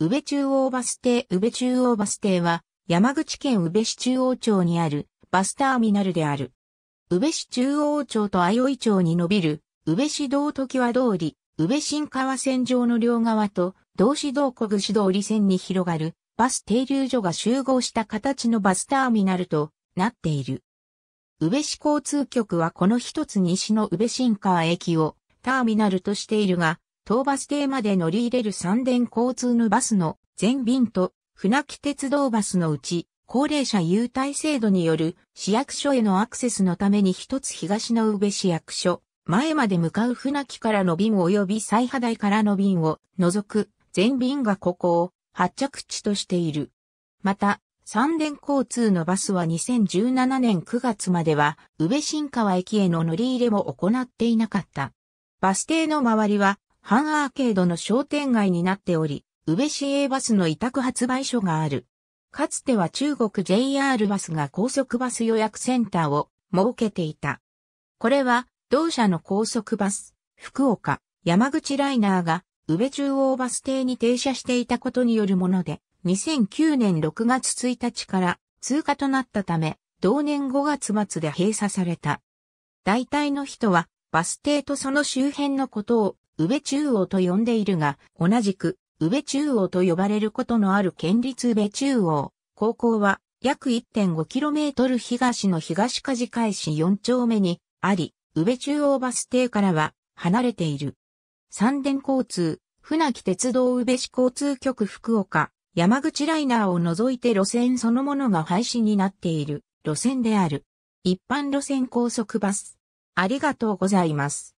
宇部中央バス停宇部中央バス停は、山口県宇部市中央町にあるバスターミナルである。宇部市中央町と相生町に伸びる、宇部市道時和通り、宇部新川線上の両側と、道市道小串通り線に広がる、バス停留所が集合した形のバスターミナルとなっている。宇部市交通局はこの一つ西の宇部新川駅をターミナルとしているが、東バス停まで乗り入れる三電交通のバスの全便と船木鉄道バスのうち、高齢者優待制度による市役所へのアクセスのために一つ東の宇部市役所、前まで向かう船木からの便及び最波台からの便を除く全便がここを発着地としている。また、三電交通のバスは2017年9月までは、宇部新川駅への乗り入れも行っていなかった。バス停の周りは、半アーケードの商店街になっており、宇部市営バスの委託発売所がある。かつては中国 JR バスが高速バス予約センターを設けていた。これは、同社の高速バス、福岡、山口ライナーが、宇部中央バス停に停車していたことによるもので、2009年6月1日から通過となったため、同年5月末で閉鎖された。大体の人は、バス停とその周辺のことを宇部中央と呼んでいるが、同じく、宇部中央と呼ばれることのある県立宇部中央、高校は、約 1.5km 東の東梶返し4丁目にあり、宇部中央バス停からは離れている。三電交通、船木鉄道宇部市交通局福岡、山口ライナーを除いて路線そのものが廃止になっている路線である。一般路線高速バス。ありがとうございます。